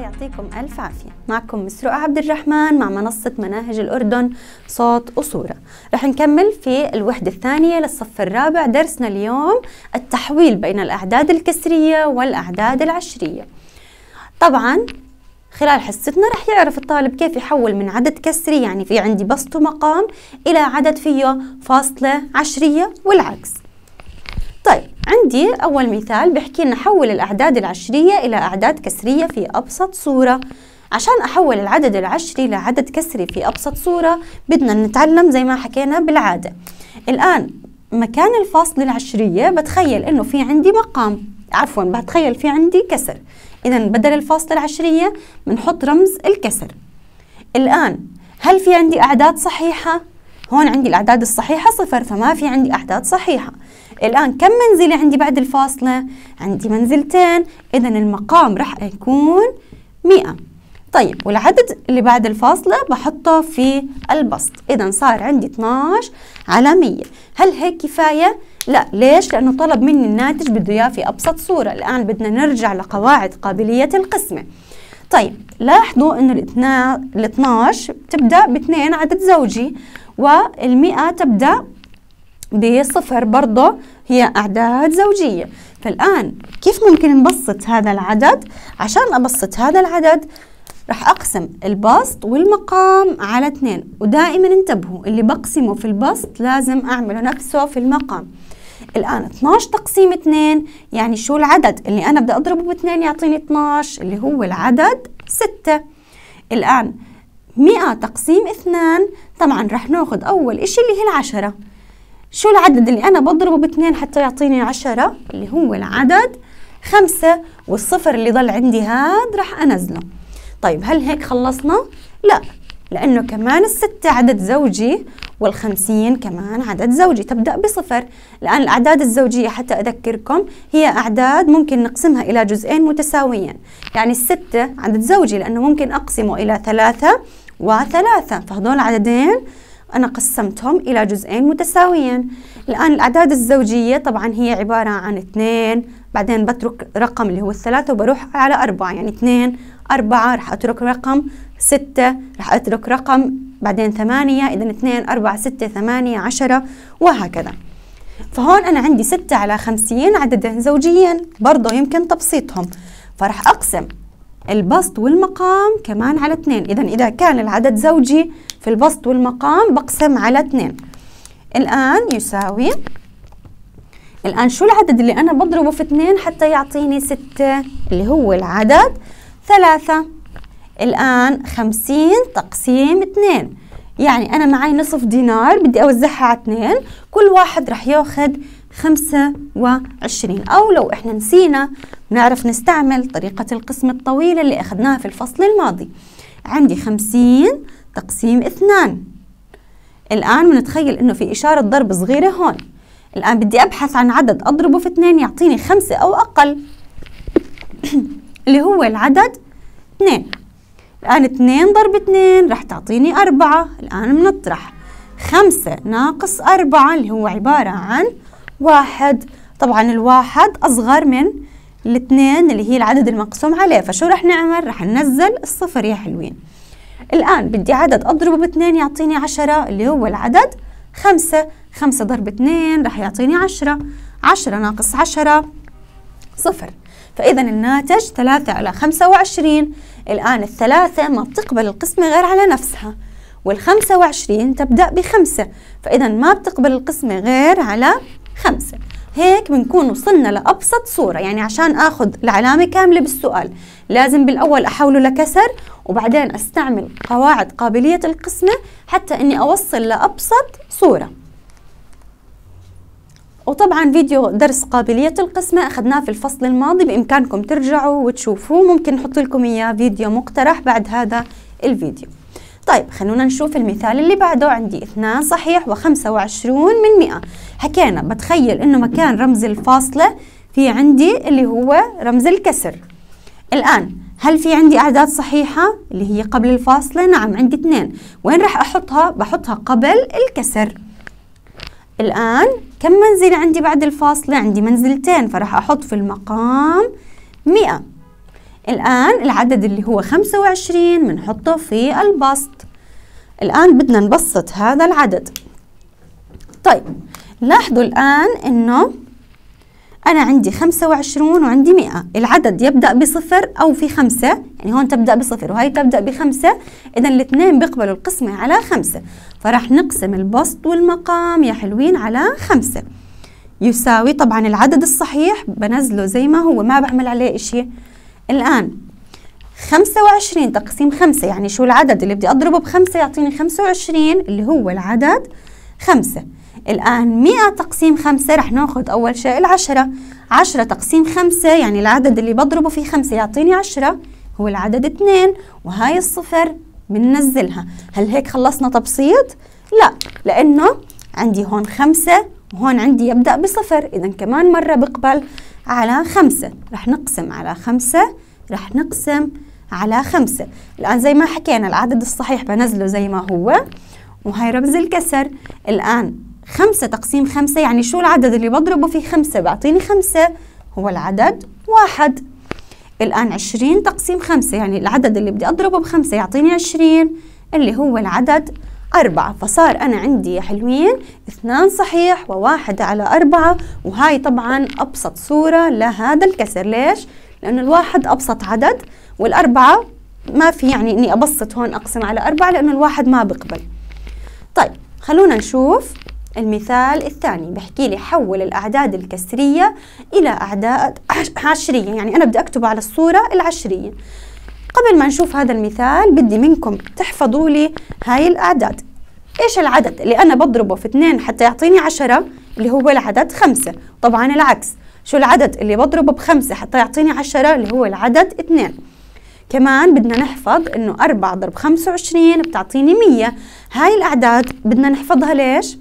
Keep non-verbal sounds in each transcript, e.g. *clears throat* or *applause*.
يعطيكم ألف عافية معكم مسروقة عبد الرحمن مع منصة مناهج الأردن صوت وصورة رح نكمل في الوحدة الثانية للصف الرابع درسنا اليوم التحويل بين الأعداد الكسرية والأعداد العشرية طبعا خلال حصتنا رح يعرف الطالب كيف يحول من عدد كسري يعني في عندي بسط ومقام إلى عدد فيه فاصلة عشرية والعكس طيب عندي أول مثال بحكي لنا حول الأعداد العشرية إلى أعداد كسرية في أبسط صورة عشان أحول العدد العشري لعدد كسري في أبسط صورة بدنا نتعلم زي ما حكينا بالعادة الآن مكان الفاصل العشرية بتخيل إنه في عندي مقام عفوا بتخيل في عندي كسر إذا بدل الفاصل العشرية بنحط رمز الكسر الآن هل في عندي أعداد صحيحة؟ هون عندي الأعداد الصحيحة صفر فما في عندي أعداد صحيحة الآن كم منزلة عندي بعد الفاصلة؟ عندي منزلتين إذا المقام راح يكون 100 طيب والعدد اللي بعد الفاصلة بحطه في البسط إذا صار عندي 12 على 100 هل هيك كفاية؟ لا ليش؟ لأنه طلب مني الناتج بده إياه في أبسط صورة الآن بدنا نرجع لقواعد قابلية القسمة طيب لاحظوا انه الاثنا ال 12 تبدا باثنين عدد زوجي والمئة تبدا بصفر برضه هي أعداد زوجية فالآن كيف ممكن نبسط هذا العدد؟ عشان أبسط هذا العدد راح أقسم البسط والمقام على اثنين ودائما انتبهوا اللي بقسمه في البسط لازم أعمله نفسه في المقام الآن 12 تقسيم 2 يعني شو العدد اللي أنا بدي أضربه باثنين يعطيني 12 اللي هو العدد 6 الآن 100 تقسيم 2 طبعا رح ناخذ أول إشي اللي هي العشرة شو العدد اللي أنا بضربه باثنين حتى يعطيني عشرة اللي هو العدد خمسة والصفر اللي ضل عندي هاد راح أنزله طيب هل هيك خلصنا؟ لا لأنه كمان الستة عدد زوجي والخمسين كمان عدد زوجي تبدأ بصفر الآن الأعداد الزوجية حتى أذكركم هي أعداد ممكن نقسمها إلى جزئين متساويين يعني الستة عدد زوجي لأنه ممكن أقسمه إلى ثلاثة وثلاثة فهذول عددين أنا قسمتهم إلى جزئين متساويين الآن الأعداد الزوجية طبعا هي عبارة عن اثنين بعدين بترك رقم اللي هو الثلاثة وبروح على أربعة يعني اثنين أربعة رح أترك رقم ستة رح أترك رقم بعدين ثمانية إذا اثنين أربعة ستة ثمانية عشرة وهكذا فهون أنا عندي ستة على خمسين عددا زوجيا برضه يمكن تبسيطهم فرح أقسم البسط والمقام كمان على اثنين إذا إذا كان العدد زوجي في البسط والمقام بقسم على اثنين الآن يساوي الآن شو العدد اللي أنا بضربه في اثنين حتى يعطيني ستة اللي هو العدد ثلاثة الآن خمسين تقسيم اثنين يعني أنا معي نصف دينار بدي أوزعها على اثنين كل واحد رح ياخذ خمسة وعشرين أو لو إحنا نسينا بنعرف نستعمل طريقة القسم الطويلة اللي أخذناها في الفصل الماضي عندي خمسين تقسيم اثنان الآن بنتخيل إنه في إشارة ضرب صغيرة هون الآن بدي أبحث عن عدد أضربه في اثنين يعطيني خمسة أو أقل *clears throat* اللي هو العدد اثنين الآن 2 ضرب 2 رح تعطيني 4 الآن بنطرح 5 ناقص 4 اللي هو عبارة عن واحد طبعا الواحد أصغر من الاثنين اللي هي العدد المقسوم عليه فشو رح نعمل؟ رح ننزل الصفر يا حلوين الآن بدي عدد أضربه باثنين يعطيني عشرة اللي هو العدد خمسة خمسة ضرب اثنين رح يعطيني عشرة عشرة ناقص عشرة صفر فإذا الناتج 3 على 25 الآن الثلاثة ما بتقبل القسمة غير على نفسها والخمسة وعشرين تبدأ بخمسة فإذا ما بتقبل القسمة غير على خمسة هيك بنكون وصلنا لأبسط صورة يعني عشان أخذ العلامة كاملة بالسؤال لازم بالأول أحوله لكسر وبعدين أستعمل قواعد قابلية القسمة حتى أني أوصل لأبسط صورة وطبعا فيديو درس قابلية القسمة أخذناه في الفصل الماضي بإمكانكم ترجعوا وتشوفوه ممكن نحط لكم إياه فيديو مقترح بعد هذا الفيديو طيب خلونا نشوف المثال اللي بعده عندي اثنان صحيح وخمسة وعشرون من مئة حكينا بتخيل انه مكان رمز الفاصلة في عندي اللي هو رمز الكسر الآن هل في عندي أعداد صحيحة اللي هي قبل الفاصلة؟ نعم عندي اثنين وين راح أحطها؟ بحطها قبل الكسر الآن كم منزلة عندي بعد الفاصلة عندي منزلتين فراح أحط في المقام مئة الآن العدد اللي هو 25 بنحطه في البسط الآن بدنا نبسط هذا العدد طيب لاحظوا الآن إنه أنا عندي 25 وعندي 100 العدد يبدأ بصفر أو في خمسة يعني هون تبدأ بصفر وهي تبدأ بخمسة إذا الاثنين بيقبلوا القسمة على خمسة فراح نقسم البسط والمقام يا حلوين على خمسة يساوي طبعا العدد الصحيح بنزله زي ما هو ما بعمل عليه إشي الآن 25 تقسيم 5 يعني شو العدد اللي بدي أضربه بخمسة يعطيني 25 اللي هو العدد 5 الآن 100 تقسيم 5 رح ناخذ أول شيء العشرة 10 تقسيم 5 يعني العدد اللي بضربه فيه 5 يعطيني 10 هو العدد 2 وهاي الصفر بننزلها هل هيك خلصنا تبسيط؟ لا لأنه عندي هون 5 وهون عندي يبدأ بصفر إذا كمان مرة بقبل على 5 رح نقسم على 5 رح نقسم على 5 الآن زي ما حكينا العدد الصحيح بنزله زي ما هو وهي رمز الكسر الآن خمسة تقسيم خمسة يعني شو العدد اللي بضربه في خمسة بعطيني خمسة هو العدد واحد الآن عشرين تقسيم خمسة يعني العدد اللي بدي أضربه بخمسة يعطيني عشرين اللي هو العدد أربعة فصار أنا عندي يا حلوين اثنان صحيح وواحد على أربعة وهاي طبعا أبسط صورة لهذا الكسر ليش؟ لأنه الواحد أبسط عدد والأربعة ما في يعني إني أبسط هون أقسم على أربعة لأنه الواحد ما بقبل طيب خلونا نشوف المثال الثاني بحكي لي حول الأعداد الكسرية إلى أعداد عشرية يعني أنا بدي أكتب على الصورة العشرية قبل ما نشوف هذا المثال بدي منكم تحفظوا لي هاي الأعداد إيش العدد اللي أنا بضربه في اثنين حتى يعطيني 10 اللي هو العدد خمسة طبعا العكس شو العدد اللي بضربه بخمسة حتى يعطيني 10 اللي هو العدد اثنين كمان بدنا نحفظ انه 4 ضرب 25 بتعطيني 100 هاي الاعداد بدنا نحفظها ليش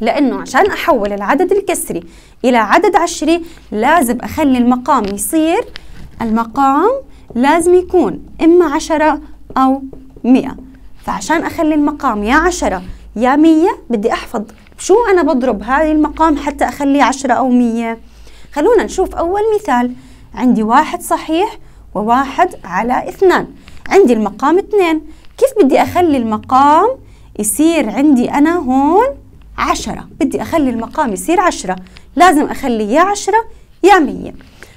لأنه عشان أحول العدد الكسري إلى عدد عشري لازم أخلي المقام يصير المقام لازم يكون إما عشرة أو مئة فعشان أخلي المقام يا عشرة يا مية بدي أحفظ شو أنا بضرب هذا المقام حتى أخليه عشرة أو مية خلونا نشوف أول مثال عندي واحد صحيح وواحد على اثنان عندي المقام اثنين كيف بدي أخلي المقام يصير عندي أنا هون عشرة بدي أخلي المقام يصير عشرة لازم أخلي يا عشرة يا مية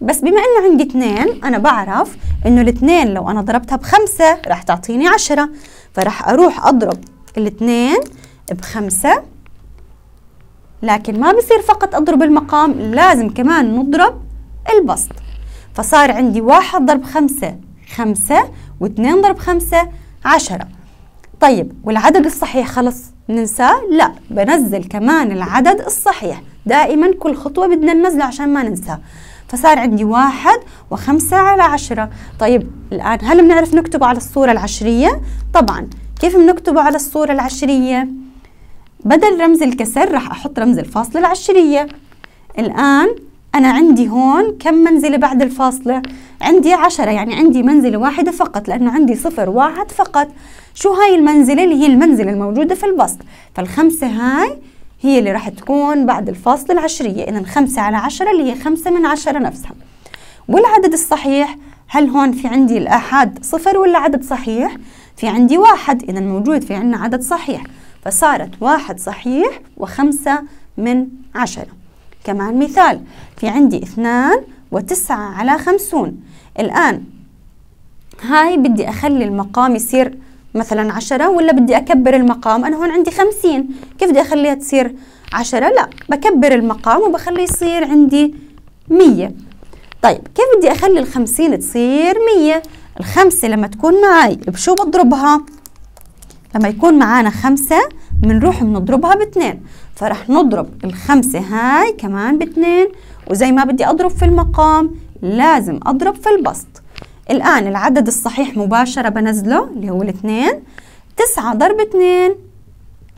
بس بما انه عندي اثنين انا بعرف انه الاثنين لو انا ضربتها بخمسة رح تعطيني عشرة فرح اروح اضرب الاثنين بخمسة لكن ما بصير فقط اضرب المقام لازم كمان نضرب البسط فصار عندي واحد ضرب خمسة خمسة واثنين ضرب خمسة عشرة طيب والعدد الصحيح خلص ننسى لا بنزل كمان العدد الصحيح دائما كل خطوة بدنا ننزله عشان ما ننسى فصار عندي واحد وخمسة على عشرة طيب الآن هل بنعرف نكتبه على الصورة العشرية؟ طبعا كيف بنكتبه على الصورة العشرية؟ بدل رمز الكسر راح أحط رمز الفاصلة العشرية الآن أنا عندي هون كم منزلة بعد الفاصلة؟ عندي عشرة يعني عندي منزلة واحدة فقط لأنه عندي صفر واحد فقط شو هاي المنزلة اللي هي المنزلة الموجودة في البسط فالخمسة هاي هي اللي راح تكون بعد الفاصلة العشرية إذا خمسة على عشرة اللي هي خمسة من عشرة نفسها والعدد الصحيح هل هون في عندي الأحد صفر ولا عدد صحيح؟ في عندي واحد إذا موجود في عندنا عدد صحيح فصارت واحد صحيح وخمسة من عشرة كمان مثال في عندي اثنان وتسعة على خمسون الآن هاي بدي أخلي المقام يصير مثلا عشرة ولا بدي أكبر المقام أنا هون عندي خمسين كيف بدي أخليها تصير عشرة لا بكبر المقام وبخليه يصير عندي مية طيب كيف بدي أخلي الخمسين تصير مية الخمسة لما تكون معي بشو بضربها لما يكون معانا خمسة بنروح بنضربها باثنين فرح نضرب الخمسة هاي كمان باتنين وزي ما بدي أضرب في المقام لازم أضرب في البسط الآن العدد الصحيح مباشرة بنزله اللي هو الاثنين تسعة ضرب اثنين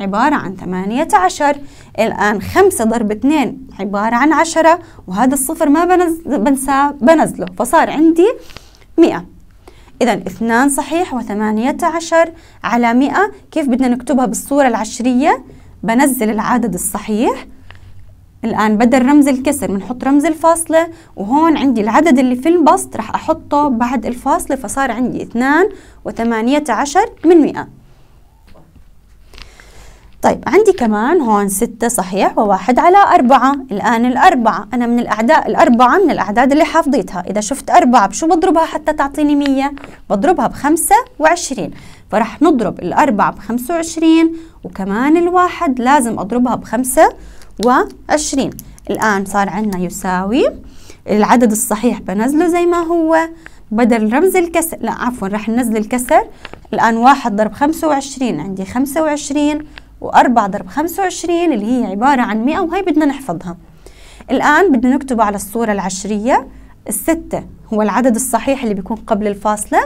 عبارة عن ثمانية عشر الآن خمسة ضرب اثنين عبارة عن عشرة وهذا الصفر ما بنزل بنساه بنزله فصار عندي مئة إذا اثنان صحيح وثمانية عشر على مئة كيف بدنا نكتبها بالصورة العشرية بنزل العدد الصحيح الآن بدل رمز الكسر بنحط رمز الفاصلة وهون عندي العدد اللي في البسط رح أحطه بعد الفاصلة فصار عندي 2 و18 من 100 طيب عندي كمان هون ستة صحيح وواحد على أربعة الآن الأربعة أنا من الأعداء الأربعة من الأعداد اللي حافظيتها إذا شفت أربعة بشو بضربها حتى تعطيني مية بضربها بخمسة وعشرين فرح نضرب الأربعة بخمسة وعشرين وكمان الواحد لازم أضربها بخمسة وعشرين الآن صار عندنا يساوي العدد الصحيح بنزله زي ما هو بدل رمز الكسر لا عفوا رح ننزل الكسر الآن واحد ضرب خمسة وعشرين عندي خمسة وعشرين و4 ضرب 25 اللي هي عبارة عن 100 وهي بدنا نحفظها الآن بدنا نكتب على الصورة العشرية الستة هو العدد الصحيح اللي بيكون قبل الفاصلة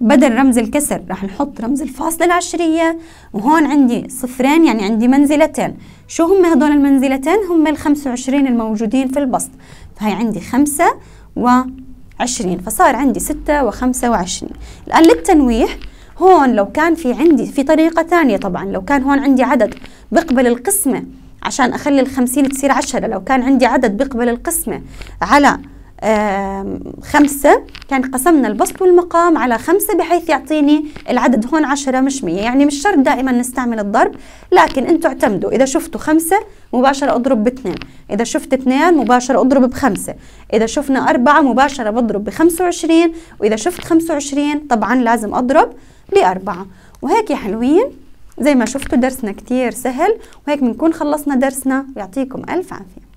بدل رمز الكسر راح نحط رمز الفاصلة العشرية وهون عندي صفرين يعني عندي منزلتين شو هم هدول المنزلتين هم الخمسة 25 الموجودين في البسط فهي عندي خمسة وعشرين فصار عندي ستة وخمسة وعشرين الآن للتنويح هون لو كان في عندي في طريقة ثانية طبعا لو كان هون عندي عدد بقبل القسمة عشان أخلي الخمسين تصير عشرة لو كان عندي عدد بقبل القسمة على خمسة كان يعني قسمنا البسط والمقام على خمسة بحيث يعطيني العدد هون عشرة مش مية يعني مش شرط دائما نستعمل الضرب لكن انتوا اعتمدوا إذا شفتوا خمسة مباشرة أضرب باثنين إذا شفت اثنين مباشرة أضرب بخمسة إذا شفنا أربعة مباشرة بضرب بخمسة وعشرين وإذا شفت خمسة وعشرين طبعا لازم أضرب لأربعة وهيك يا حلوين زي ما شفتوا درسنا كتير سهل وهيك بنكون خلصنا درسنا ويعطيكم ألف عافية